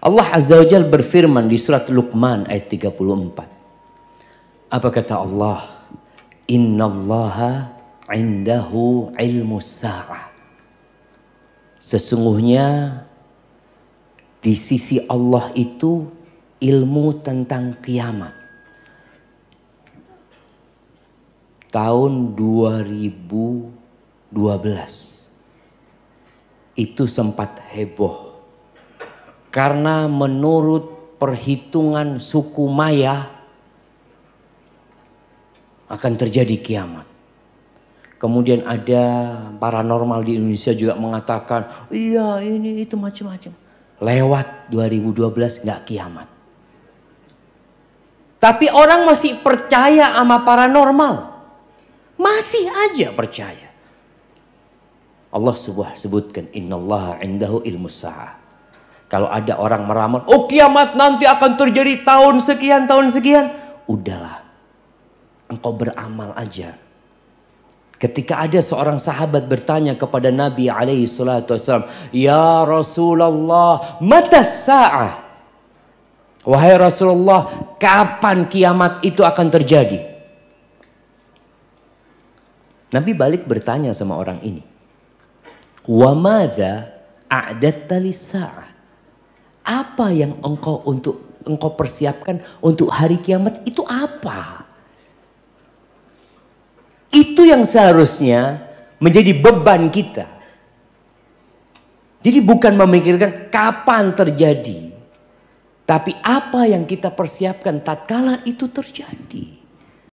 Allah Azza wa Jal berfirman di surat Luqman ayat 34. Apa kata Allah? Inna allaha indahu ilmu sa'ah. Sesungguhnya di sisi Allah itu ilmu tentang kiamat. Tahun 2012 itu sempat heboh karena menurut perhitungan suku Maya akan terjadi kiamat. Kemudian ada paranormal di Indonesia juga mengatakan, iya ini itu macam-macam. Lewat 2012 nggak kiamat. Tapi orang masih percaya sama paranormal. Masih aja percaya. Allah subah sebutkan, Allah indahu ilmu sa'ah. Kalau ada orang meramal, oh kiamat nanti akan terjadi tahun sekian, tahun sekian. Udahlah, engkau beramal aja. Ketika ada seorang sahabat bertanya kepada Nabi alaihi salatu wasallam, "Ya Rasulullah, mata sa'ah?" Wahai Rasulullah, kapan kiamat itu akan terjadi? Nabi balik bertanya sama orang ini. "Wa madha adat talisa'ah? sah. Apa yang engkau untuk engkau persiapkan untuk hari kiamat itu apa? Itu yang seharusnya menjadi beban kita. Jadi bukan memikirkan kapan terjadi, tapi apa yang kita persiapkan tatkala itu terjadi.